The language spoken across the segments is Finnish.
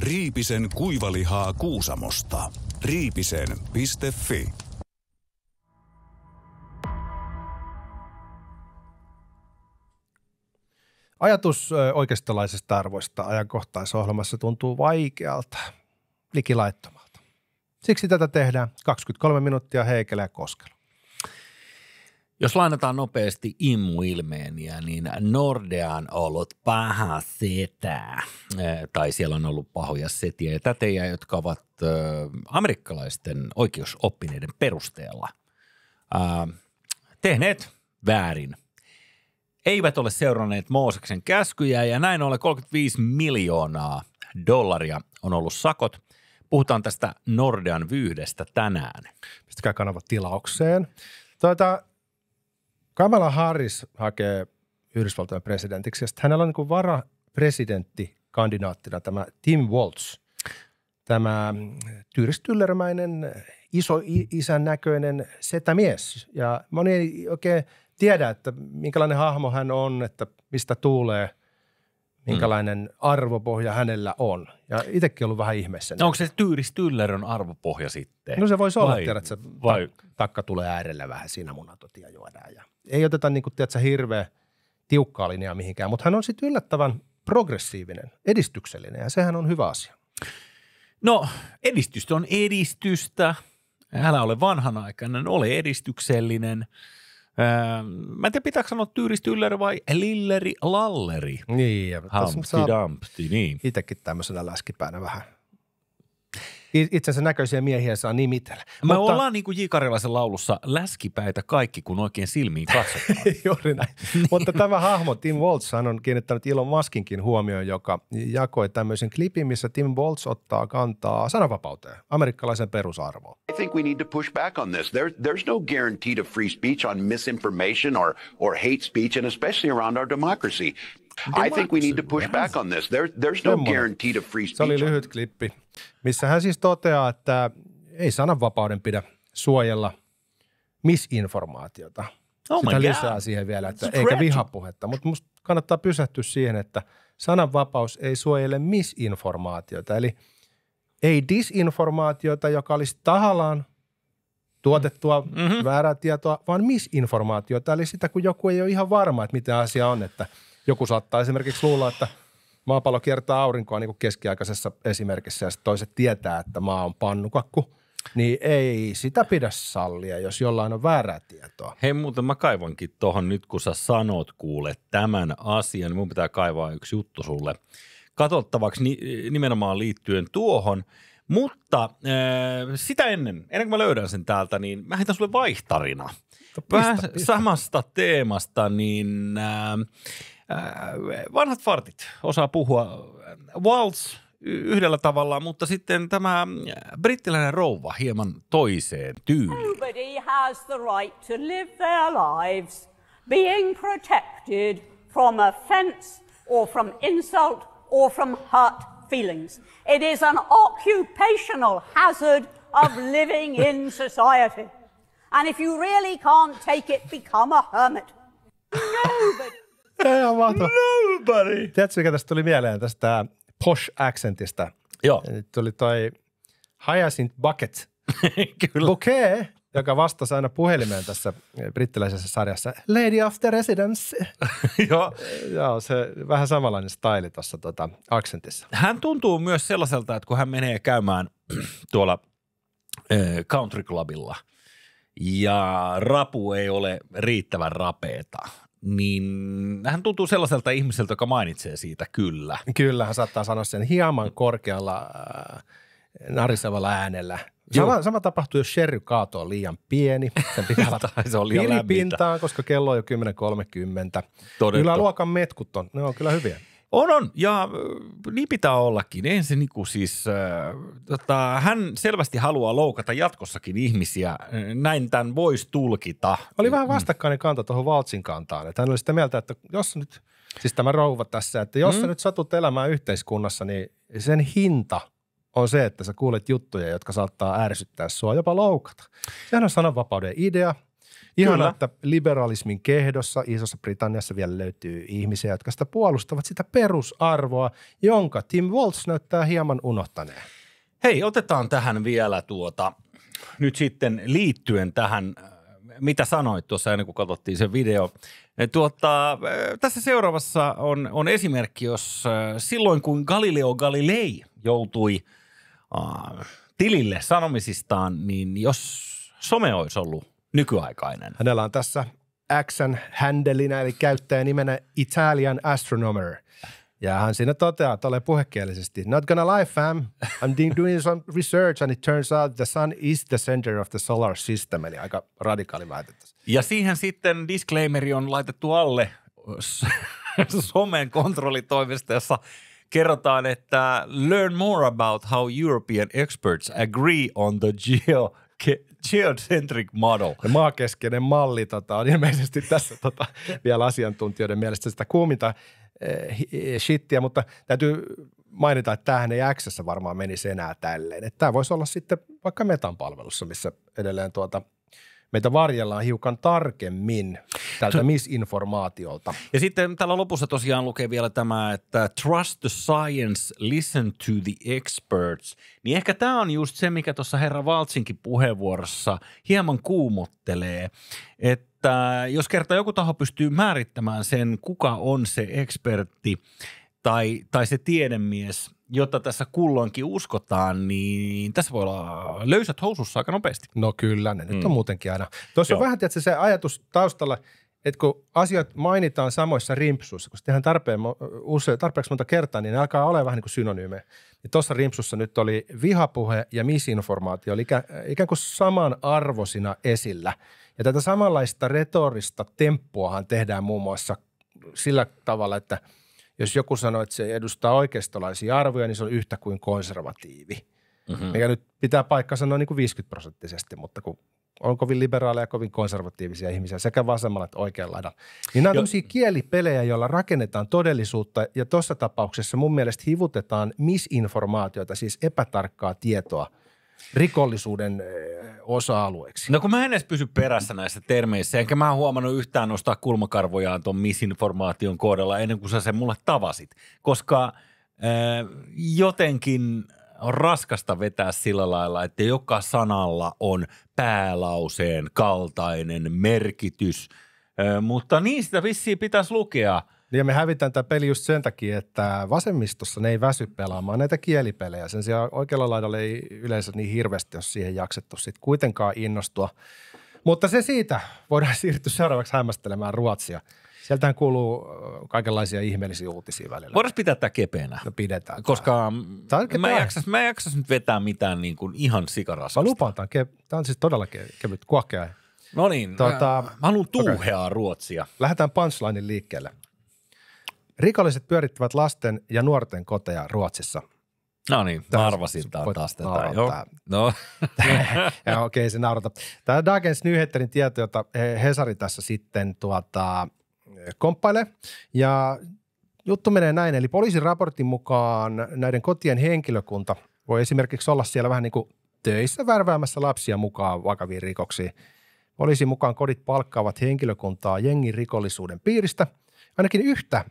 Riipisen kuivalihaa Kuusamosta. Riipisen.fi Ajatus oikeistolaisista arvoista ajankohtaisohjelmassa tuntuu vaikealta, likilaittomalta. Siksi tätä tehdään 23 minuuttia Heikellä ja jos lainataan nopeasti immuilmeeniä, niin Nordea on ollut paha setä, tai siellä on ollut pahoja setiä ja tätejä, jotka ovat amerikkalaisten oikeusoppineiden perusteella tehneet väärin. Eivät ole seuranneet Mooseksen käskyjä ja näin ollen 35 miljoonaa dollaria on ollut sakot – puhutaan tästä Nordean vyyhdestä tänään. Pistäkää kanava tilaukseen. Tuota, Kamala Harris hakee Yhdysvaltojen presidentiksi, ja hänellä on niin varapresidentti kandidaattina tämä Tim Walz, tämä mm, tyyristyllermäinen, iso isän näköinen setämies. Ja moni ei oikein tiedä, että minkälainen hahmo hän on, että mistä tuulee – minkälainen mm. arvopohja hänellä on. Ja itsekin ollut vähän ihmeessä. No onko se Tyyris Tyllerön arvopohja sitten? No se voisi olla, tiedät, että se vai? takka tulee äärellä vähän siinä munatotia juodaan. Ja ei oteta niin kuin, tiedätkö, hirveä tiukkaa linjaa mihinkään, mutta hän on sitten yllättävän progressiivinen, edistyksellinen ja sehän on hyvä asia. No edistystä on edistystä. Älä ole vanhanaikainen, ole edistyksellinen – Öö, mä en tiedä, pitääkö sanoa tyyristi vai lilleri lalleri. Niin, ja Humpty saa Dumpty, niin. Itsekin tämmöisenä läskipäänä vähän itsensä näköisiä miehiä saa nimitellä. Me Mutta... ollaan niin kuin J. Karjalaisen laulussa läskipäitä kaikki, kun oikein silmiin katsotaan. Juuri näin. Niin. Mutta tämä hahmo Tim Waltz hän on kiinnittänyt Elon Muskinkin huomioon, joka jakoi tämmöisen klipin, missä Tim Waltz ottaa kantaa sananvapauteen, amerikkalaisen perusarvoon. I think we need to push back on this. There, there's no guarantee to free speech on misinformation or, or hate speech and especially around our democracy. I think we need to push back on this. There, there's no guarantee to free speech. Se oli lyhyt klippi, missä hän siis toteaa, että ei sananvapauden pidä suojella misinformaatiota. Oh Sitä lisää God. siihen vielä, että eikä vihapuhetta. Mutta musta kannattaa pysähtyä siihen, että sananvapaus ei suojele misinformaatiota. Eli ei disinformaatiota, joka olisi tahallaan tuotettua mm-hmm. väärää tietoa, vaan misinformaatiota. Eli sitä, kun joku ei ole ihan varma, että mitä asia on. Että joku saattaa esimerkiksi luulla, että maapallo kiertää aurinkoa niin kuin keskiaikaisessa esimerkissä ja toiset tietää, että maa on pannukakku. Niin ei sitä pidä sallia, jos jollain on väärää tietoa. Hei muuten mä kaivankin tuohon nyt, kun sä sanot kuule tämän asian. Mun pitää kaivaa yksi juttu sulle katsottavaksi nimenomaan liittyen tuohon. Mutta äh, sitä ennen, ennen kuin mä löydän sen täältä, niin mä heitän sulle vaihtarina. No pistä, Vähän pistä. samasta teemasta, niin äh, Äh, vanhat fartit osaa puhua. Äh, waltz yhdellä tavalla, mutta sitten tämä äh, brittiläinen rouva hieman toiseen tyyliin. Everybody has the right to live their lives being protected from offence or from insult or from hurt feelings. It is an occupational hazard of living in society. And if you really can't take it, become a hermit. Nobody... Ihan mahtavaa. Nobody. Tiedätkö, mikä tästä tuli mieleen tästä posh accentista? Joo. nyt tuli toi Hyacinth Bucket. Kyllä. Bouquet, joka vastasi aina puhelimeen tässä brittiläisessä sarjassa. Lady of the Residence. Joo. Joo, se vähän samanlainen staili tuossa tota, aksentissa. Hän tuntuu myös sellaiselta, että kun hän menee käymään tuolla country clubilla – ja rapu ei ole riittävän rapeeta, niin hän tuntuu sellaiselta ihmiseltä, joka mainitsee siitä kyllä. Kyllä, hän saattaa sanoa sen hieman korkealla äh, narisevalla äänellä. Sama, sama tapahtuu, jos sherry kaato on liian pieni. Sen pitää olla se on liian pintaan, koska kello on jo 10.30. Yläluokan metkut on, ne on kyllä hyviä. On, on. Ja äh, niin pitää ollakin. Eihän se niinku siis, äh, tota, hän selvästi haluaa loukata jatkossakin ihmisiä. Näin tämän voisi tulkita. Oli vähän vastakkainen kanta tuohon Valtsin kantaan. Että hän oli sitä mieltä, että jos nyt, siis tämä rouva tässä, että jos mm. sä nyt satut elämään yhteiskunnassa, niin sen hinta on se, että sä kuulet juttuja, jotka saattaa ärsyttää sua, jopa loukata. Sehän on sananvapauden idea – Ihan, että liberalismin kehdossa Isossa Britanniassa vielä löytyy ihmisiä, jotka sitä puolustavat sitä perusarvoa, jonka Tim Walz näyttää hieman unohtaneen. Hei, otetaan tähän vielä tuota, nyt sitten liittyen tähän, äh, mitä sanoit tuossa ennen kuin katsottiin se video. Äh, tuota, äh, tässä seuraavassa on, on esimerkki, jos silloin kun Galileo Galilei joutui äh, tilille sanomisistaan, niin jos some olisi ollut nykyaikainen. Hänellä on tässä Action handelinä eli nimenä Italian Astronomer. Ja hän siinä toteaa olen puhekielisesti, not gonna lie fam, I'm doing some research and it turns out the sun is the center of the solar system, eli aika radikaali väite. Ja siihen sitten disclaimeri on laitettu alle somen kontrollitoimistossa kerrotaan, että learn more about how European experts agree on the geo geocentric model. Ja maakeskeinen malli tota, on ilmeisesti tässä tota, vielä asiantuntijoiden mielestä sitä kuuminta eh, eh shittiä, mutta täytyy mainita, että tämähän ei x varmaan menisi enää tälleen. Että tämä voisi olla sitten vaikka metan palvelussa, missä edelleen tuota – meitä varjellaan hiukan tarkemmin tältä misinformaatiolta. Ja sitten täällä lopussa tosiaan lukee vielä tämä, että trust the science, listen to the experts. Niin ehkä tämä on just se, mikä tuossa herra Valtsinkin puheenvuorossa hieman kuumottelee, että jos kerta joku taho pystyy määrittämään sen, kuka on se ekspertti, tai, tai se tiedemies, jota tässä kulloinkin uskotaan, niin tässä voi olla löysät housussa aika nopeasti. No kyllä, ne mm. on muutenkin aina. Tuossa Joo. on vähän tietysti se ajatus taustalla, että kun asiat mainitaan samoissa rimpsuissa, kun tehdään tarpeen, usein, tarpeeksi monta kertaa, niin ne alkaa olla vähän niin kuin synonyymejä. Ja niin tuossa rimpsussa nyt oli vihapuhe ja misinformaatio, eli ikään, ikään kuin samanarvoisina esillä. Ja tätä samanlaista retorista temppuahan tehdään muun muassa sillä tavalla, että – jos joku sanoo, että se edustaa oikeistolaisia arvoja, niin se on yhtä kuin konservatiivi. Mm-hmm. Mikä nyt pitää paikka sanoa niin kuin 50 prosenttisesti, mutta kun on kovin liberaaleja ja kovin konservatiivisia ihmisiä sekä vasemmalla että oikealla laidalla. Niin nämä on tämmöisiä kielipelejä, joilla rakennetaan todellisuutta ja tuossa tapauksessa mun mielestä hivutetaan misinformaatiota, siis epätarkkaa tietoa – rikollisuuden eh, osa-alueeksi. No kun mä en edes pysy perässä näissä termeissä, enkä mä huomannut yhtään nostaa kulmakarvojaan tuon misinformaation kohdalla ennen kuin sä sen mulle tavasit, koska äh, jotenkin on raskasta vetää sillä lailla, että joka sanalla on päälauseen kaltainen merkitys, äh, mutta niistä vissiin pitäisi lukea – niin ja me hävitään tämä peli just sen takia, että vasemmistossa ne ei väsy pelaamaan näitä kielipelejä. Sen sijaan oikealla laidalla ei yleensä niin hirveästi ole siihen jaksettu sitten kuitenkaan innostua. Mutta se siitä. Voidaan siirtyä seuraavaksi hämmästelemään Ruotsia. Sieltähän kuuluu kaikenlaisia ihmeellisiä uutisia välillä. Voidaan pitää tämä kepeänä. No pidetään. Koska tämä on mä, jaksas, mä jaksas nyt vetää mitään niin kuin ihan sikarasasta. Mä lupaan, tämä on, ke- tämä on siis todella ke- kevyt kuokkea. No niin, tuota, mä, mä haluan tuuheaa okay. Ruotsia. Lähdetään punchlinein liikkeelle. Rikolliset pyörittävät lasten ja nuorten koteja Ruotsissa. No niin, mä arvasin taas tätä. Joo. No. Okei, okay, se naurata. Tämä Dagens Nyheterin tieto, jota Hesari tässä sitten tuota, komppailee. Ja juttu menee näin, eli poliisin raportin mukaan näiden kotien henkilökunta voi esimerkiksi olla siellä vähän niin kuin töissä värväämässä lapsia mukaan vakaviin rikoksiin. Poliisin mukaan kodit palkkaavat henkilökuntaa jengin rikollisuuden piiristä – ainakin yhtä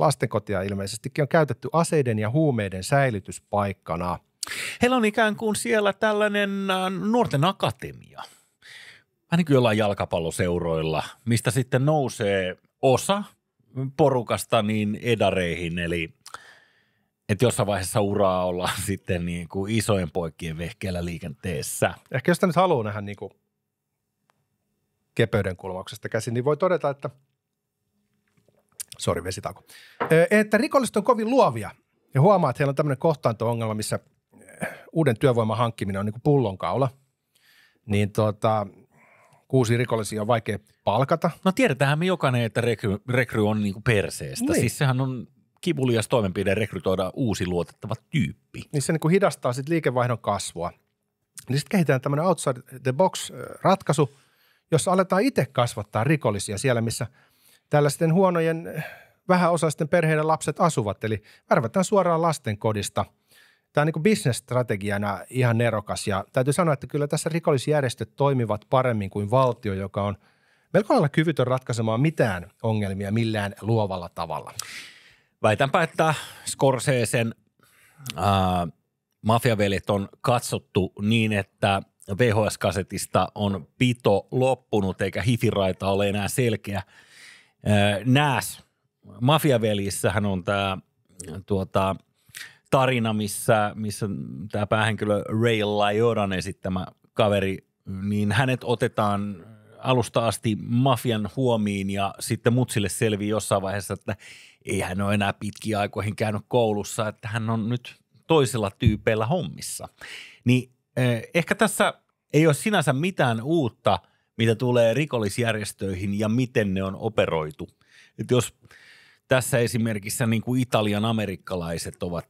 lastenkotia ilmeisestikin on käytetty aseiden ja huumeiden säilytyspaikkana. Heillä on ikään kuin siellä tällainen äh, nuorten akatemia, vähän niin kuin jollain jalkapalloseuroilla, mistä sitten nousee osa porukasta niin edareihin, eli että jossain vaiheessa uraa ollaan sitten niin kuin isojen poikien vehkeellä liikenteessä. Ehkä jos nyt haluaa nähdä niin kuin kulmauksesta käsin, niin voi todeta, että – Sori, vesitauko. Että rikolliset on kovin luovia ja huomaa, että heillä on tämmöinen kohtaanto-ongelma, missä uuden työvoiman hankkiminen on niin kuin pullonkaula. Niin tota, kuusi rikollisia on vaikea palkata. No tiedetäänhän me jokainen, että rekry, rekry on niin kuin perseestä. Niin. Siis sehän on kivulias toimenpide rekrytoida uusi luotettava tyyppi. Niin se niin kuin hidastaa sitten liikevaihdon kasvua. Niin sitten kehitetään tämmöinen outside the box ratkaisu, jossa aletaan itse kasvattaa rikollisia siellä, missä – tällaisten huonojen vähäosaisten perheiden lapset asuvat. Eli värvätään suoraan lastenkodista. Tämä on niin bisnesstrategiana ihan nerokas ja täytyy sanoa, että kyllä tässä rikollisjärjestöt toimivat paremmin kuin valtio, joka on melko lailla kyvytön ratkaisemaan mitään ongelmia millään luovalla tavalla. Väitänpä, että Scorseseen mafiavelit on katsottu niin, että VHS-kasetista on pito loppunut eikä hifiraita ole enää selkeä – Nääs, Mafiavelissähän on tämä tuota, tarina, missä, missä tämä päähenkilö Ray Lioran esittämä kaveri, niin hänet otetaan alusta asti mafian huomiin ja sitten mutsille selvii jossain vaiheessa, että ei hän ole enää pitkiä aikoihin käynyt koulussa, että hän on nyt toisella tyypeillä hommissa. Niin ehkä tässä ei ole sinänsä mitään uutta – mitä tulee rikollisjärjestöihin ja miten ne on operoitu. Et jos tässä esimerkissä niin kuin Italian amerikkalaiset ovat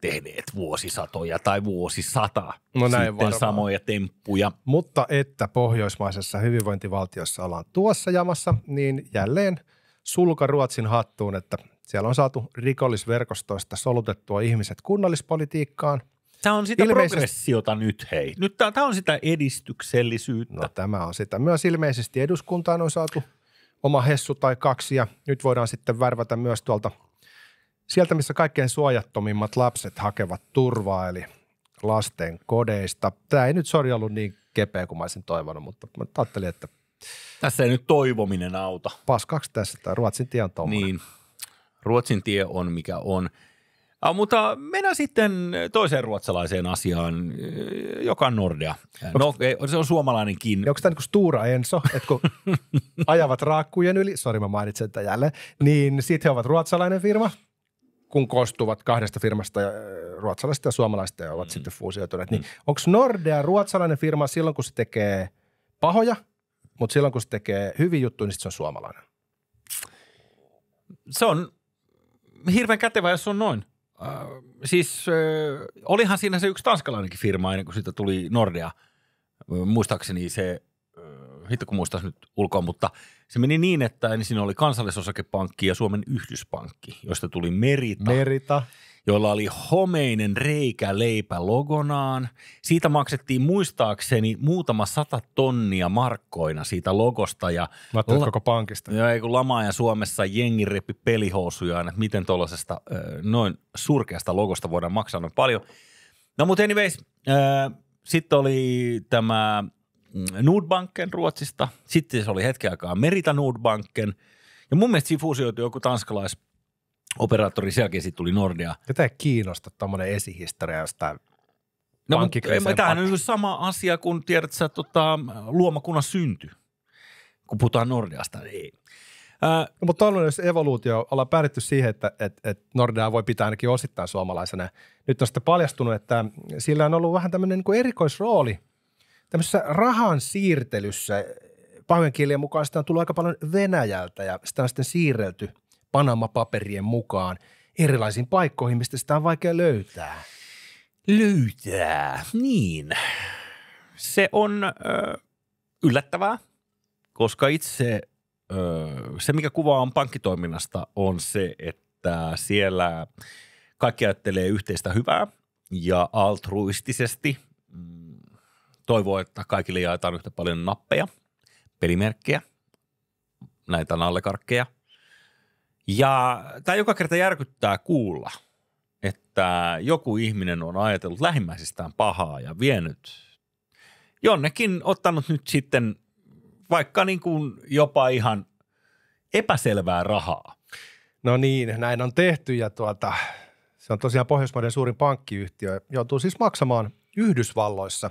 tehneet vuosisatoja tai vuosisata no näin sitten varmaan. samoja temppuja. Mutta että pohjoismaisessa hyvinvointivaltiossa ollaan tuossa jamassa, niin jälleen sulka Ruotsin hattuun, että siellä on saatu rikollisverkostoista solutettua ihmiset kunnallispolitiikkaan – Tämä on sitä ilmeisesti... progressiota nyt, hei. Nyt tämä, on sitä edistyksellisyyttä. No tämä on sitä. Myös ilmeisesti eduskuntaan on saatu oma hessu tai kaksi ja nyt voidaan sitten värvätä myös tuolta sieltä, missä kaikkein suojattomimmat lapset hakevat turvaa, eli lasten kodeista. Tämä ei nyt sori ollut niin kepeä kuin mä olisin toivonut, mutta mä ajattelin, että... Tässä ei nyt toivominen auta. Paskaksi tässä tämä Ruotsin tie on tommoinen. Niin, Ruotsin tie on mikä on. Ah, mutta mennään sitten toiseen ruotsalaiseen asiaan, eh, joka on Nordea. No, se on suomalainenkin. Onko tämä niin Stura Enso, että kun ajavat raakkujen yli, sori mä mainitsen tätä jälleen, niin sitten he ovat ruotsalainen firma, kun koostuvat kahdesta firmasta, eh, ruotsalaisista ja suomalaisista, ja ovat mm. sitten fuusioituneet. Niin mm. Onko Nordea ruotsalainen firma silloin, kun se tekee pahoja, mutta silloin, kun se tekee hyviä, juttuja, niin se on suomalainen? Se on hirveän kätevä, jos on noin. Äh, siis äh, olihan siinä se yksi tanskalainenkin firma ennen kuin siitä tuli Nordea. Äh, muistaakseni se, äh, hitto kun muistaisi nyt ulkoa, mutta se meni niin, että ensin oli kansallisosakepankki ja Suomen yhdyspankki, josta tuli Merita. Merita joilla oli homeinen reikä leipä logonaan. Siitä maksettiin muistaakseni muutama sata tonnia markkoina siitä logosta. Ja Mä la- koko pankista. Ja ei kun ja Suomessa jengi repi pelihousujaan, että miten tuollaisesta noin surkeasta logosta voidaan maksaa noin paljon. No mutta anyways, sitten oli tämä mm, Nordbanken Ruotsista, sitten se oli hetken aikaa Merita Nordbanken, ja mun mielestä siinä fuusioitui joku tanskalais operaattori, sen jälkeen sitten tuli Nordea. Tätä ei kiinnosta tuommoinen esihistoria jostain No, mutta tämä on niinku sama asia kuin tiedät että tota, luomakunnan synty, kun puhutaan Nordeasta. Ei. Ää, no, mutta on myös evoluutio, ollaan päädytty siihen, että et, et Nordea voi pitää ainakin osittain suomalaisena. Nyt on sitten paljastunut, että sillä on ollut vähän tämmöinen niin kuin erikoisrooli tämmöisessä rahan siirtelyssä. Pahojen kielien mukaan sitä on tullut aika paljon Venäjältä ja sitä on sitten siirrelty – Panama-paperien mukaan erilaisiin paikkoihin, mistä sitä on vaikea löytää. Löytää, niin. Se on ö, yllättävää, koska itse ö, se, mikä kuvaa on pankkitoiminnasta, on se, että siellä kaikki ajattelee yhteistä hyvää ja altruistisesti mm, toivoo, että kaikille jaetaan yhtä paljon nappeja, pelimerkkejä, näitä nallekarkkeja – ja tämä joka kerta järkyttää kuulla, että joku ihminen on ajatellut lähimmäisestään pahaa ja vienyt jonnekin, ottanut nyt sitten vaikka niin kuin jopa ihan epäselvää rahaa. No niin, näin on tehty ja tuota, se on tosiaan Pohjoismaiden suurin pankkiyhtiö. Joutuu siis maksamaan Yhdysvalloissa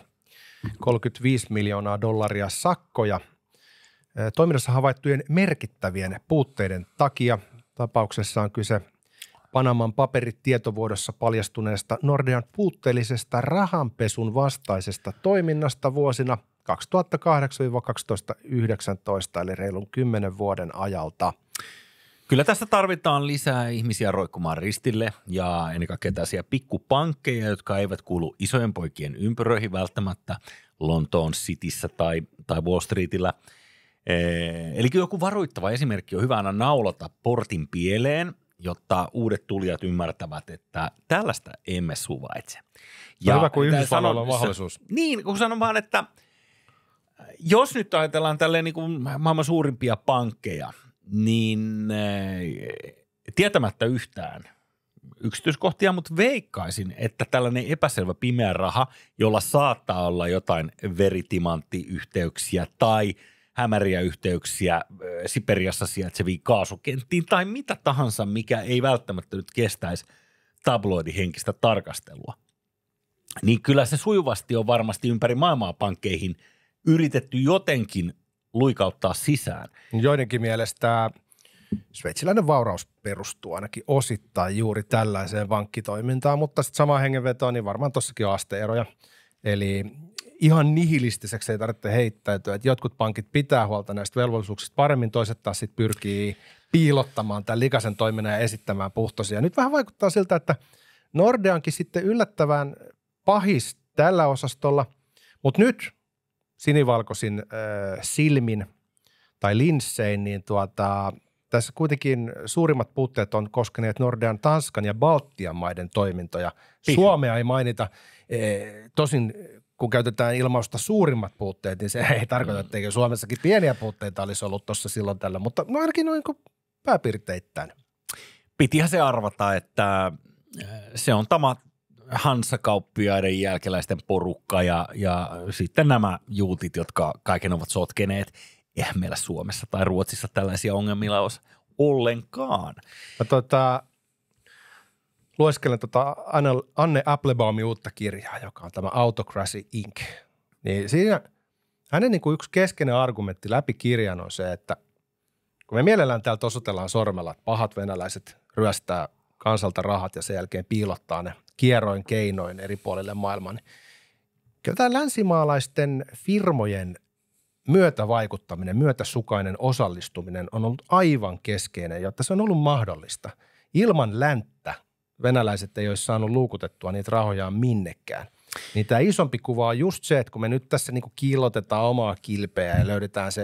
35 miljoonaa dollaria sakkoja eh, toiminnassa havaittujen merkittävien puutteiden takia – Tapauksessa on kyse Panaman paperit tietovuodossa paljastuneesta Nordean puutteellisesta rahanpesun vastaisesta toiminnasta vuosina 2008-2019, eli reilun 10 vuoden ajalta. Kyllä tässä tarvitaan lisää ihmisiä roikkumaan ristille ja ennen kaikkea tällaisia pikkupankkeja, jotka eivät kuulu isojen poikien ympyröihin välttämättä Lontoon Cityssä tai, tai Wall Streetillä – Eli eli joku varoittava esimerkki on hyvä aina naulata portin pieleen, jotta uudet tulijat ymmärtävät, että tällaista emme suvaitse. Ja hyvä, kun Yhdysvalloilla on mahdollisuus. Niin, kun sanon vaan, että jos nyt ajatellaan tälleen niin kuin maailman suurimpia pankkeja, niin tietämättä yhtään yksityiskohtia, mutta veikkaisin, että tällainen epäselvä pimeä raha, jolla saattaa olla jotain veritimanttiyhteyksiä tai – hämäriä yhteyksiä äh, Siperiassa sijaitseviin kaasukenttiin tai mitä tahansa, mikä ei välttämättä nyt kestäisi tabloidihenkistä tarkastelua. Niin kyllä se sujuvasti on varmasti ympäri maailmaa pankkeihin yritetty jotenkin luikauttaa sisään. Joidenkin mielestä sveitsiläinen vauraus perustuu ainakin osittain juuri tällaiseen vankkitoimintaan, mutta sitten samaan hengenvetoon, niin varmaan tuossakin on asteeroja. Eli ihan nihilistiseksi ei tarvitse heittäytyä. Että jotkut pankit pitää huolta näistä velvollisuuksista paremmin, toiset taas sitten pyrkii piilottamaan tämän likaisen toiminnan ja esittämään puhtoisia. Nyt vähän vaikuttaa siltä, että Nordeankin sitten yllättävän pahis tällä osastolla, mutta nyt sinivalkoisin äh, silmin tai linssein, niin tuota, tässä kuitenkin suurimmat puutteet on koskeneet Nordean Tanskan ja Baltian maiden toimintoja. Pihin. Suomea ei mainita. E, tosin kun käytetään ilmausta suurimmat puutteet, niin se ei tarkoita, mm. että Suomessakin pieniä puutteita olisi ollut tuossa silloin tällä, mutta no ainakin noin kuin pääpiirteittäin. Pitihän se arvata, että äh, se on tämä hansakauppiaiden jälkeläisten porukka ja, ja sitten nämä juutit, jotka kaiken ovat sotkeneet. Eihän meillä Suomessa tai Ruotsissa tällaisia ongelmia olisi ollenkaan. No, tota, lueskelen tota Anne Applebaumin uutta kirjaa, joka on tämä Autocracy Inc. Niin siinä hänen niin kuin yksi keskeinen argumentti läpi kirjan on se, että kun me mielellään täältä osoitellaan sormella, että pahat venäläiset ryöstää kansalta rahat ja sen jälkeen piilottaa ne kierroin keinoin eri puolille maailman, niin kyllä tämä länsimaalaisten firmojen myötävaikuttaminen, myötäsukainen osallistuminen on ollut aivan keskeinen, jotta se on ollut mahdollista. Ilman länttä venäläiset ei olisi saanut luukutettua niitä rahojaan minnekään. Niin tämä isompi kuva on just se, että kun me nyt tässä niin kiillotetaan omaa kilpeä ja löydetään se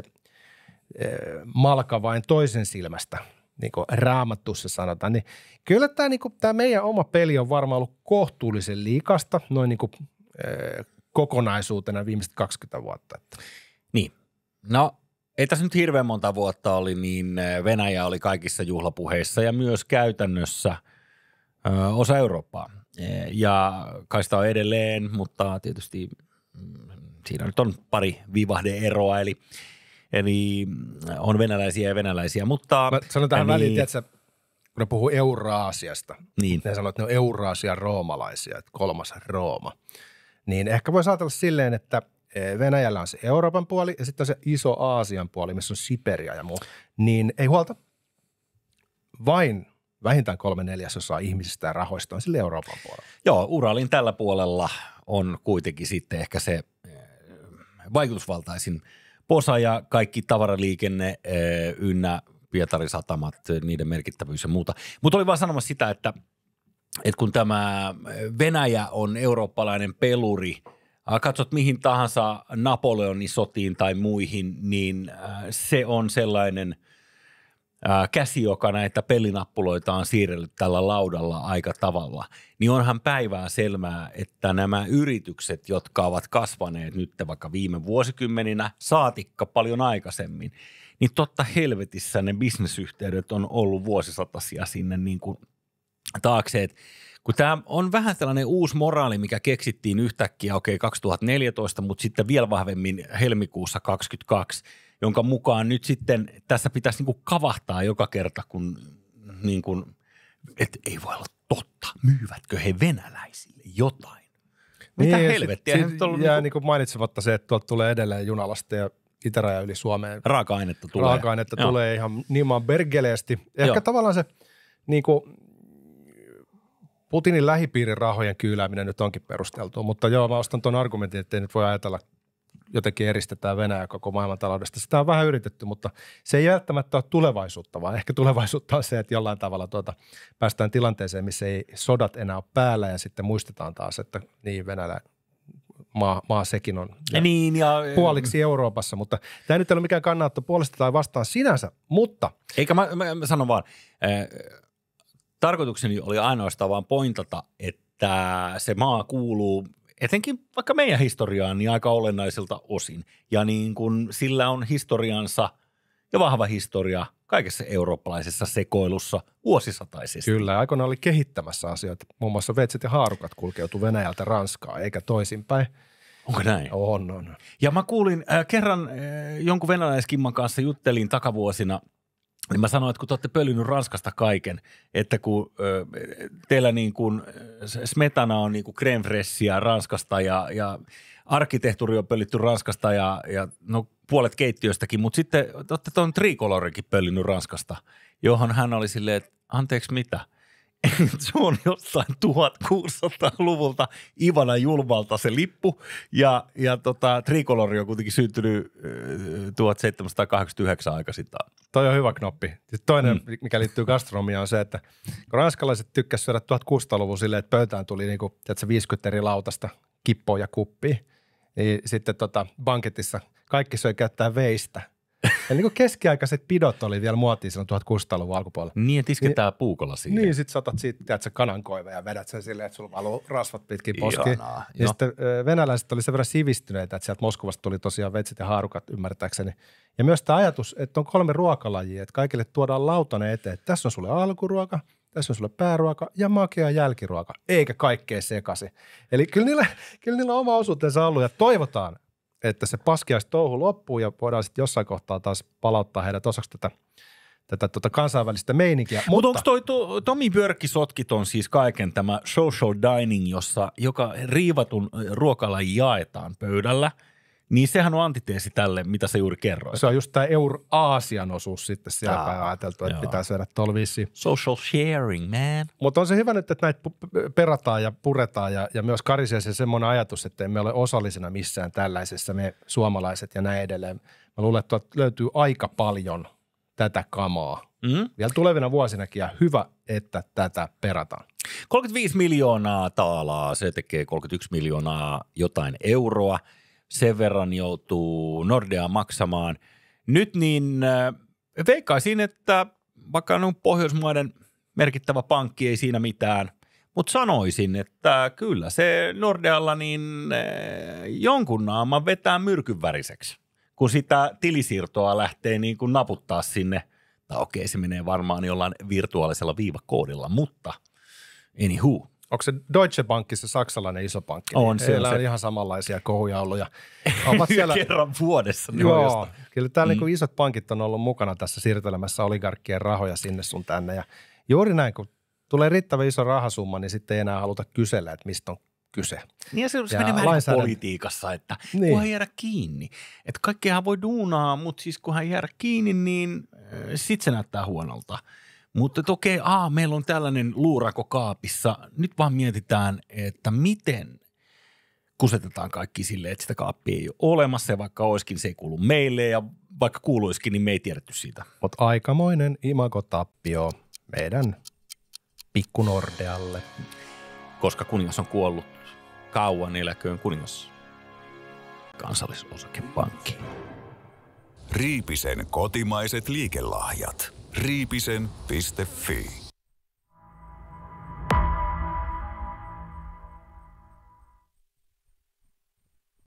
e, malka vain toisen silmästä, niin kuin raamattussa sanotaan, niin kyllä tämä, niin kuin, tämä meidän oma peli on varmaan ollut kohtuullisen liikasta noin niin kuin, e, kokonaisuutena viimeiset 20 vuotta. Niin. No ei tässä nyt hirveän monta vuotta oli, niin e, Venäjä oli kaikissa juhlapuheissa ja myös käytännössä – osa Eurooppaa. E, ja kaista on edelleen, mutta tietysti mm, siinä nyt on pari viivahdeeroa, eli, eli mm, on venäläisiä ja venäläisiä, mutta... Mä sanon tähän niin, väliin, että kun ne puhuu Euraasiasta, niin. ne sanoo, että ne on Euraasian roomalaisia, että kolmas Rooma. Niin ehkä voi ajatella silleen, että e, Venäjällä on se Euroopan puoli ja sitten on se iso Aasian puoli, missä on Siperia ja muu. Niin ei huolta, vain vähintään kolme neljäsosaa ihmisistä ja rahoista on sille Euroopan puolella. Joo, Uralin tällä puolella on kuitenkin sitten ehkä se eh, vaikutusvaltaisin posa ja kaikki tavaraliikenne eh, ynnä Pietarin satamat, niiden merkittävyys ja muuta. Mutta oli vaan sanomassa sitä, että, että kun tämä eh, Venäjä on eurooppalainen peluri, katsot mihin tahansa Napoleonin sotiin tai muihin, niin se on sellainen – joka näitä pelinappuloita on siirrellyt tällä laudalla aika tavalla, niin onhan päivää selmää, että nämä yritykset, jotka ovat kasvaneet nyt vaikka viime vuosikymmeninä, saatikka paljon aikaisemmin, niin totta helvetissä ne bisnesyhteydet on ollut vuosisatasia sinne niin kuin taakse, Et kun tämä on vähän sellainen uusi moraali, mikä keksittiin yhtäkkiä, okei okay, 2014, mutta sitten vielä vahvemmin helmikuussa 2022, jonka mukaan nyt sitten tässä pitäisi niin kavahtaa joka kerta, kun niin kuin, et ei voi olla totta. Myyvätkö he venäläisille jotain? Mitä niin, helvettiä? Sit, sit jää niin kuin... Niinku mainitsematta se, että tuolta tulee edelleen junalasta ja itäraja yli Suomeen. Raaka-ainetta tulee. Raaka-ainetta Joo. tulee ihan maan bergeleesti. Ehkä Joo. tavallaan se niin kuin, Putinin lähipiirin rahojen kyyläminen nyt onkin perusteltu, mutta joo, mä ostan tuon argumentin, että ei nyt voi ajatella jotenkin eristetään Venäjä koko maailmantaloudesta. Sitä on vähän yritetty, mutta se ei välttämättä ole tulevaisuutta, vaan ehkä tulevaisuutta on se, että jollain tavalla tuota, päästään tilanteeseen, missä ei sodat enää ole päällä ja sitten muistetaan taas, että niin Venäjä, maa, maa sekin on ja niin, ja, eh, puoliksi Euroopassa, mutta tämä nyt ei ole mikään kannatto puolesta tai vastaan sinänsä, mutta. Eikä mä, mä, mä sanon vaan, äh, tarkoitukseni oli ainoastaan vaan pointata, että se maa kuuluu etenkin vaikka meidän historiaan, niin aika olennaisilta osin. Ja niin kuin sillä on historiansa ja vahva historia kaikessa eurooppalaisessa sekoilussa vuosisataisesti. Kyllä, aikoina oli kehittämässä asioita. Muun muassa vetsit ja haarukat kulkeutu Venäjältä Ranskaa, eikä toisinpäin. Onko näin? On, on. Ja mä kuulin äh, kerran äh, jonkun venäläiskimman kanssa juttelin takavuosina – niin mä sanoin, että kun te olette pölynyt Ranskasta kaiken, että kun ö, teillä niin kuin smetana on niin kuin Ranskasta ja, ja arkkitehtuuri on pöllitty Ranskasta ja, ja no puolet keittiöstäkin, mutta sitten te olette tuon trikolorikin pölynyt Ranskasta, johon hän oli silleen, että anteeksi mitä – se on jostain 1600-luvulta Ivana Julmalta se lippu ja, ja tota, Tricolori on kuitenkin syntynyt 1789 äh, aikaisintaan. Toi on hyvä knoppi. Sitten siis toinen, mm. mikä liittyy gastronomiaan on se, että kun ranskalaiset tykkäsivät syödä 1600-luvun silleen, että pöytään tuli niinku, tiedätkö, 50 eri lautasta kippoja kuppi, niin sitten tota, banketissa kaikki söi käyttää veistä – Eli niin keskiaikaiset pidot oli vielä muotia silloin 1600-luvun alkupuolella. Niin, että isketään niin, puukolla siihen. Niin, sit saatat siitä, se kanankoiva ja vedät sen silleen, että sulla valuu rasvat pitkin poski. No. Ja no. sitten venäläiset oli sen verran sivistyneitä, että sieltä Moskovasta tuli tosiaan vetsit ja haarukat ymmärtääkseni. Ja myös tämä ajatus, että on kolme ruokalajia, että kaikille tuodaan lautanen eteen, että tässä on sulle alkuruoka, tässä on sulle pääruoka ja makea jälkiruoka, eikä kaikkea sekasi. Eli kyllä niillä, kyllä niillä on oma osuutensa ollut ja toivotaan, että se touhu loppuu ja voidaan sitten jossain kohtaa taas palauttaa heidät osaksi tätä tätä tuota kansainvälistä meininkiä. Mut mutta onko toi to, Tomi Björkki sotkiton siis kaiken tämä social dining, jossa joka riivatun ruokalaji jaetaan pöydällä – niin sehän on antiteesi tälle, mitä se juuri kerroit. Se on just tämä Euro-Aasian osuus sitten siellä ah, ajateltu, että joo. pitää syödä tuolla Social sharing, man. Mutta on se hyvä nyt, että näitä perataan ja puretaan ja, ja myös karisee se semmoinen ajatus, että emme ole osallisena missään tällaisessa me suomalaiset ja näin edelleen. Mä luulen, että löytyy aika paljon tätä kamaa. Mm. Vielä tulevina vuosinakin ja hyvä, että tätä perataan. 35 miljoonaa taalaa, se tekee 31 miljoonaa jotain euroa – sen verran joutuu Nordea maksamaan. Nyt niin äh, veikkaisin, että vaikka on Pohjoismaiden merkittävä pankki, ei siinä mitään, mutta sanoisin, että kyllä se Nordealla niin äh, jonkun naaman vetää myrkynväriseksi, kun sitä tilisiirtoa lähtee niin kuin naputtaa sinne. Tai okei, se menee varmaan jollain virtuaalisella viivakoodilla, mutta anywho, onko se Deutsche Bank, se saksalainen iso pankki? On, niin siellä on se. ihan samanlaisia kohuja ollut. Ja ovat siellä... Kerran vuodessa. Niin Joo, kyllä täällä niinku mm. niin isot pankit on ollut mukana tässä siirtelemässä oligarkkien rahoja sinne sun tänne. Ja juuri näin, kun tulee riittävä iso rahasumma, niin sitten ei enää haluta kysellä, että mistä on kyse. Niin ja se menee vähän niinku politiikassa, että niin. kunhan jäädä kiinni. Että kaikkeahan voi duunaa, mutta siis kunhan jäädä kiinni, niin sitten se näyttää huonolta. Mutta okei, okay, meillä on tällainen luurako kaapissa. Nyt vaan mietitään, että miten kusetetaan kaikki sille, että sitä kaappia ei ole olemassa ja vaikka olisikin, se ei kuulu meille ja vaikka kuuluisikin, niin me ei tiedetty siitä. Mutta aikamoinen imakotappio meidän pikkunordealle. Koska kuningas on kuollut kauan eläköön kuningas kansallisosakepankki. Riipisen kotimaiset liikelahjat – riipisen.fi.